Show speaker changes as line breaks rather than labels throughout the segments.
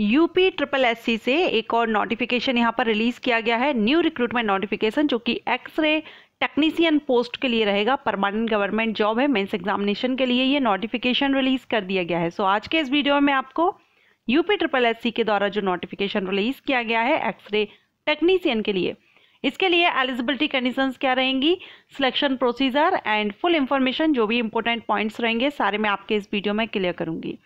UP triple S से एक और नोटिफिकेशन यहाँ पर रिलीज किया गया है न्यू रिक्रूटमेंट नोटिफिकेशन जो कि एक्सरे टेक्नीसियन पोस्ट के लिए रहेगा परमानेंट गवर्नमेंट जॉब है मेंस एग्जामिनेशन के लिए ये नोटिफिकेशन रिलीज कर दिया गया है सो so, आज के इस वीडियो में आपको यूपी ट्रिपल एस के द्वारा जो नोटिफिकेशन रिलीज किया गया है एक्सरे टेक्नीसियन के लिए इसके लिए एलिजिबिलिटी कंडीशंस क्या रहेंगी selection procedure and full information जो भी इंपॉर्टेंट पॉइंट्स रहेंगे सारे मैं आपके इस वीडियो में क्लियर करूंगी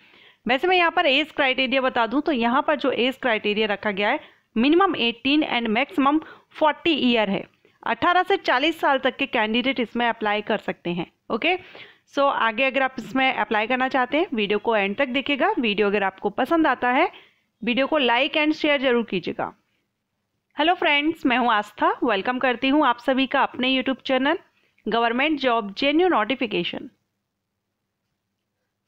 वैसे मैं यहाँ पर एज क्राइटेरिया बता दूँ तो यहाँ पर जो एज क्राइटेरिया रखा गया है मिनिमम 18 एंड मैक्सिमम 40 ईयर है 18 से 40 साल तक के कैंडिडेट इसमें अप्लाई कर सकते हैं ओके सो so, आगे अगर आप इसमें अप्लाई करना चाहते हैं वीडियो को एंड तक देखिएगा वीडियो अगर आपको पसंद आता है वीडियो को लाइक एंड शेयर जरूर कीजिएगा हेलो फ्रेंड्स मैं हूं आस्था वेलकम करती हूं आप सभी का अपने YouTube channel government job genuine notification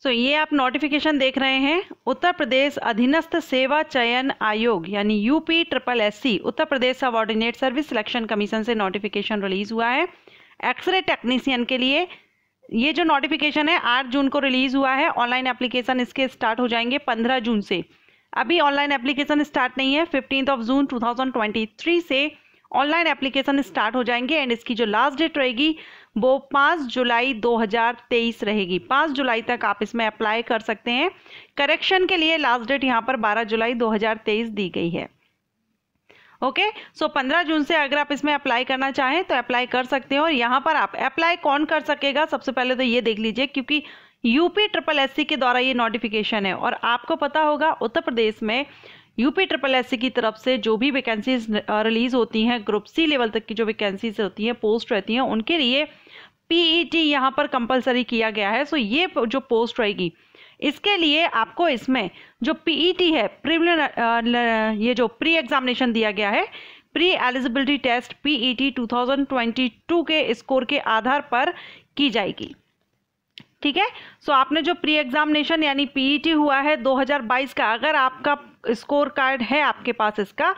so so, ये आप नोटिफिकेशन देख रहे हैं उत्तर प्रदेश अधीनस्थ सेवा चयन आयोग यानी UP triple SC Uttar Pradesh subordinate service selection commission से नोटिफिकेशन रिलीज हुआ है एक्सरे टेक्नीशियन के लिए ये जो नोटिफिकेशन है आठ जून को रिलीज हुआ है ऑनलाइन एप्लीकेशन इसके स्टार्ट हो जाएंगे पंद्रह जून से अभी ऑनलाइन एप्लीकेशन स्टार्ट नहीं है फिफ्टींथ ऑफ जून टू से ऑनलाइन एप्लीकेशन स्टार्ट हो जाएंगे एंड इसकी जो लास्ट डेट रहेगी वो 5 जुलाई 2023 रहेगी 5 जुलाई तक आप इसमें अप्लाई कर सकते हैं करेक्शन के लिए लास्ट डेट यहाँ पर 12 जुलाई 2023 दी गई है ओके सो 15 जून से अगर आप इसमें अप्लाई करना चाहें तो अप्लाई कर सकते हैं और यहाँ पर आप अप्लाई कौन कर सकेगा सबसे पहले तो ये देख लीजिए क्योंकि यूपी ट्रिपल एस के द्वारा ये नोटिफिकेशन है और आपको पता होगा उत्तर प्रदेश में यूपी ट्रिपल एस की तरफ से जो भी वैकेंसीज रिलीज होती हैं ग्रुप सी लेवल तक की जो वैकेंसीज होती हैं पोस्ट रहती हैं उनके लिए पीईटी e यहाँ पर कंपलसरी किया गया है सो ये जो पोस्ट रहेगी इसके लिए आपको इसमें जो पीईटी e है प्रिलिमिनर ये जो प्री एग्जामिनेशन दिया गया है प्री एलिजिबिलिटी टेस्ट पीईटी 2022 के स्कोर के आधार पर की जाएगी ठीक है सो आपने जो प्री एग्जामिनेशन यानी पीईटी e हुआ है 2022 का अगर आपका स्कोर कार्ड है आपके पास इसका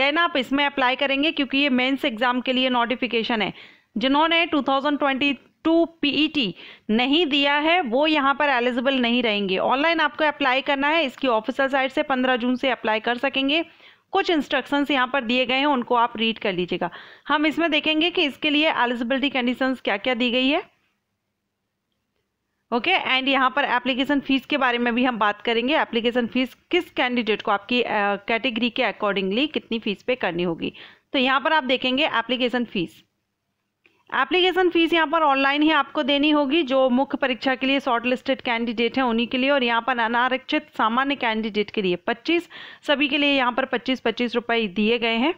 देन आप इसमें अप्लाई करेंगे क्योंकि ये मेन्स एग्जाम के लिए नोटिफिकेशन है जिन्होंने 2022 पीईटी e नहीं दिया है वो यहाँ पर एलिजिबल नहीं रहेंगे ऑनलाइन आपको अप्लाई करना है इसकी ऑफिसर साइट से 15 जून से अप्लाई कर सकेंगे कुछ इंस्ट्रक्शंस यहाँ पर दिए गए हैं उनको आप रीड कर लीजिएगा हम इसमें देखेंगे कि इसके लिए एलिजिबिलिटी कंडीशंस क्या क्या दी गई है ओके okay, एंड यहाँ पर एप्लीकेशन फ़ीस के बारे में भी हम बात करेंगे एप्लीकेशन फ़ीस किस कैंडिडेट को आपकी कैटेगरी uh, के अकॉर्डिंगली कितनी फ़ीस पे करनी होगी तो यहाँ पर आप देखेंगे एप्लीकेशन फ़ीस एप्लीकेशन फ़ीस यहाँ पर ऑनलाइन ही आपको देनी होगी जो मुख्य परीक्षा के लिए शॉर्ट लिस्टेड कैंडिडेट हैं उन्हीं के लिए और यहाँ पर अनारक्षित सामान्य कैंडिडेट के लिए 25 सभी के लिए यहाँ पर 25 पच्चीस रुपये दिए गए हैं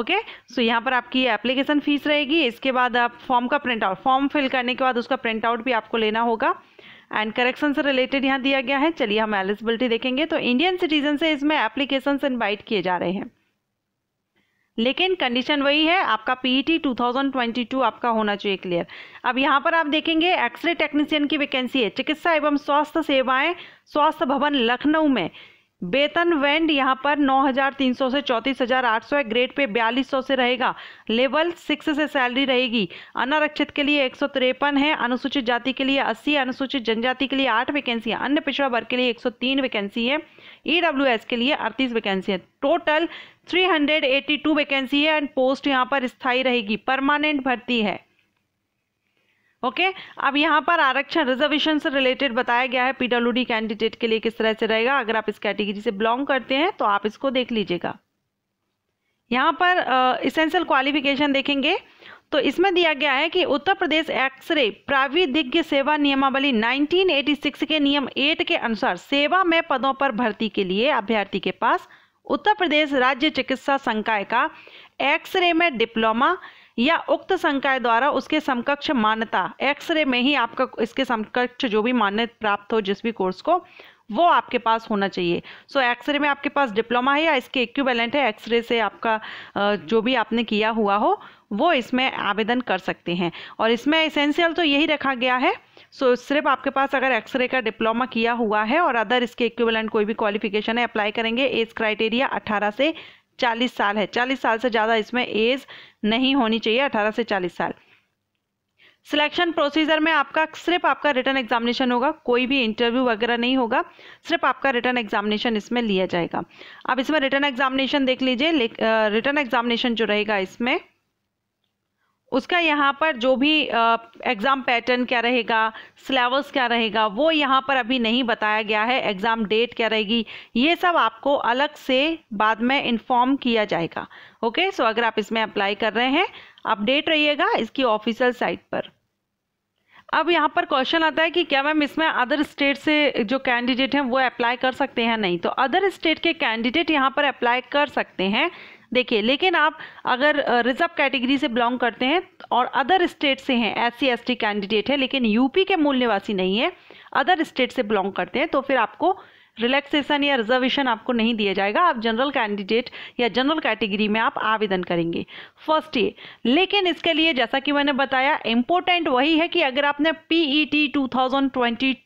ओके सो यहाँ पर आपकी एप्लीकेशन फ़ीस रहेगी इसके बाद आप फॉर्म का प्रिंट आउट फॉर्म फिल करने के बाद उसका प्रिंट आउट भी आपको लेना होगा एंड करेक्शन से रिलेटेड यहाँ दिया गया है चलिए हम एलिजिबिलिटी देखेंगे तो इंडियन सिटीजन से इसमें एप्लीकेशन इन्वाइट किए जा रहे हैं लेकिन कंडीशन वही है आपका पीईटी 2022 e आपका होना चाहिए क्लियर अब यहाँ पर आप देखेंगे एक्सरे टेक्नीशियन की वैकेंसी है चिकित्सा एवं स्वास्थ्य सेवाएं स्वास्थ्य भवन लखनऊ में वेतन वैंड यहाँ पर 9,300 से 34,800 है ग्रेड पे 4200 से रहेगा लेवल सिक्स से सैलरी रहेगी अनारक्षित के लिए एक है अनुसूचित जाति के लिए 80 अनुसूचित जनजाति के लिए 8 वैकेंसी है अन्य पिछड़ा वर्ग के लिए 103 वैकेंसी है ई e के लिए 38 वैकेंसी है टोटल 382 वैकेंसी है एंड पोस्ट यहाँ पर स्थायी रहेगी परमानेंट भर्ती है ओके okay? अब यहाँ पर आरक्षण रिजर्वेशन से रिलेटेड बताया गया है पीडब्ल्यूडी कैंडिडेट के लिए किस तरह से रहेगा अगर आप इस कैटेगरी से बिलोंग करते हैं तो आप इसको देख लीजिएगा यहाँ पर इसेंशियल uh, क्वालिफिकेशन देखेंगे तो इसमें दिया गया है कि उत्तर प्रदेश एक्सरे प्राविधिज्ञ सेवा नियमावली 1986 के नियम 8 के अनुसार सेवा में पदों पर भर्ती के लिए अभ्यर्थी के पास उत्तर प्रदेश राज्य चिकित्सा संकाय का एक्सरे में डिप्लोमा या उक्त संकाय द्वारा उसके समकक्ष मान्यता एक्सरे में ही आपका इसके समकक्ष जो भी मान्यता प्राप्त हो जिस भी कोर्स को वो आपके पास होना चाहिए सो so, एक्सरे में आपके पास डिप्लोमा है या इसके इक्विवेलेंट है एक्सरे से आपका जो भी आपने किया हुआ हो वो इसमें आवेदन कर सकते हैं और इसमें इसेंशियल तो यही रखा गया है सो so, सिर्फ आपके पास अगर एक्सरे का डिप्लोमा किया हुआ है और अदर इसके इक्विवेलेंट कोई भी क्वालिफिकेशन है अप्लाई करेंगे एज क्राइटेरिया 18 से 40 साल है 40 साल से ज़्यादा इसमें एज नहीं होनी चाहिए 18 से 40 साल सिलेक्शन प्रोसीजर में आपका सिर्फ आपका रिटर्न एग्जामिनेशन होगा कोई भी इंटरव्यू वगैरह नहीं होगा सिर्फ आपका रिटर्न एग्जामिनेशन इसमें लिया जाएगा अब इसमें रिटर्न एग्जामिनेशन देख लीजिए रिटर्न एग्जामिनेशन जो रहेगा इसमें उसका यहाँ पर जो भी एग्ज़ाम पैटर्न क्या रहेगा सिलेबस क्या रहेगा वो यहाँ पर अभी नहीं बताया गया है एग्ज़ाम डेट क्या रहेगी ये सब आपको अलग से बाद में इन्फॉर्म किया जाएगा ओके सो अगर आप इसमें अप्लाई कर रहे हैं अपडेट रहिएगा इसकी ऑफिशियल साइट पर अब यहाँ पर क्वेश्चन आता है कि क्या मैम इसमें अदर स्टेट से जो कैंडिडेट हैं वो अप्लाई कर सकते हैं नहीं तो अदर स्टेट के कैंडिडेट यहाँ पर अप्लाई कर सकते हैं देखिए लेकिन आप अगर रिजर्व कैटेगरी से बिलोंग करते हैं और अदर स्टेट से हैं S C S T candidate है लेकिन यूपी के मूल निवासी नहीं है अदर स्टेट से बिलोंग करते हैं तो फिर आपको रिलैक्सेशन या रिजर्वेशन आपको नहीं दिया जाएगा आप जनरल कैंडिडेट या जनरल कैटेगरी में आप आवेदन करेंगे फर्स्ट ये लेकिन इसके लिए जैसा कि मैंने बताया इम्पोर्टेंट वही है कि अगर आपने पीई टी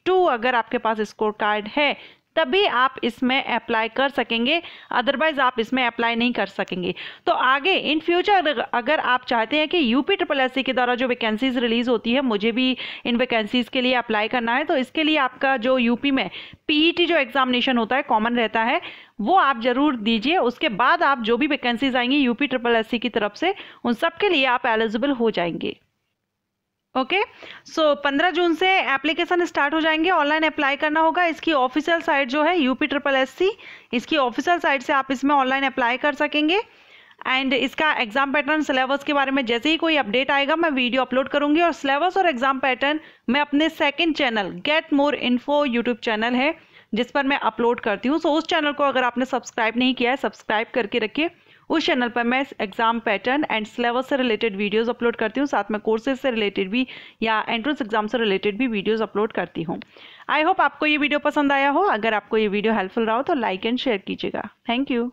टू अगर आपके पास स्कोर कार्ड है तभी आप इसमें अप्लाई कर सकेंगे अदरवाइज आप इसमें अप्लाई नहीं कर सकेंगे तो आगे इन फ्यूचर अगर आप चाहते हैं कि यूपी ट्रिपल एस के द्वारा जो वैकेंसीज रिलीज होती है मुझे भी इन वैकेंसीज के लिए अप्लाई करना है तो इसके लिए आपका जो यूपी में पीईटी e जो एग्जामिनेशन होता है कॉमन रहता है वो आप जरूर दीजिए उसके बाद आप जो भी वैकेंसीज आएंगी यूपी ट्रिपल एस की तरफ से उन सबके लिए आप एलिजिबल हो जाएंगे ओके सो पंद्रह जून से एप्लीकेशन स्टार्ट हो जाएंगे ऑनलाइन अप्लाई करना होगा इसकी ऑफिशियल साइट जो है यूपी ट्रिपल एस सी इसकी ऑफिशियल साइट से आप इसमें ऑनलाइन अप्लाई कर सकेंगे एंड इसका एग्जाम पैटर्न सिलेबस के बारे में जैसे ही कोई अपडेट आएगा मैं वीडियो अपलोड करूंगी और सिलेबस और एग्जाम पैटर्न मैं अपने second channel get more info YouTube channel है जिस पर मैं अपलोड करती हूँ सो so, उस चैनल को अगर आपने सब्सक्राइब नहीं किया है सब्सक्राइब करके रखिए उस चैनल पर मैं एग्जाम पैटर्न एंड सिलेबस से रिलेटेड वीडियोस अपलोड करती हूँ साथ में कोर्सेज से रिलेटेड भी या एंट्रेंस एग्जाम से रिलेटेड भी वीडियोस अपलोड करती हूँ आई होप आपको ये वीडियो पसंद आया हो अगर आपको ये वीडियो हेल्पफुल रहा हो तो लाइक एंड शेयर कीजिएगा थैंक यू